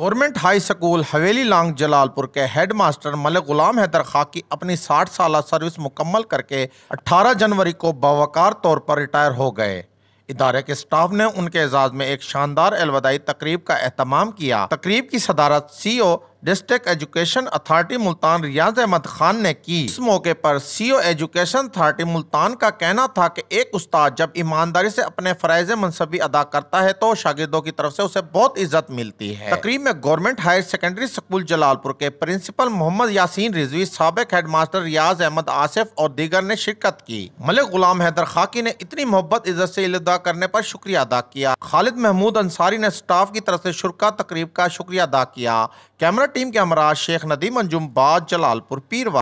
government high school हवेली लांग जलालपुर के head master Malik Ghulam Haider की अपनी 60 साल सर्विस मुकम्मल करके 18 जनवरी को बावकार तौर पर रिटायर हो गए इदारे के स्टाफ ने उनके एजाज में एक शानदार अलवदाई तकरीब का अहतमाम किया तकरीब की सदारत CO district education authority Multan Riaz Ahmad Khan ने की इस मौके पर सीओ एजुकेशन अथॉरिटी मुल्तान का कहना था कि एक उस्ताद जब ईमानदारी से अपने फ़रज़ मनसबी अदा करता है तो शागिदों की तरफ से उसे बहुत इज्जत मिलती है तकरीब में government higher secondary school Jalalpur के प्रिंसिपल मोहम्मद यासीन रिजवी सबक हेड मास्टर रियाज अहमद आसिफ और दीगर ने शिरकत की मलिक गुलाम हैदर खाकी ने इतनी मोहब्बत इज्जत से इलदा करने पर शुक्रिया अदा किया खालिद महमूद अंसारी ने स्टाफ की तरफ से शुरा तकरीब का शुक्रिया अदा किया कैमरा टीम के हमरा शेख नदीम अंजुम बाद जलालपुर पीरवा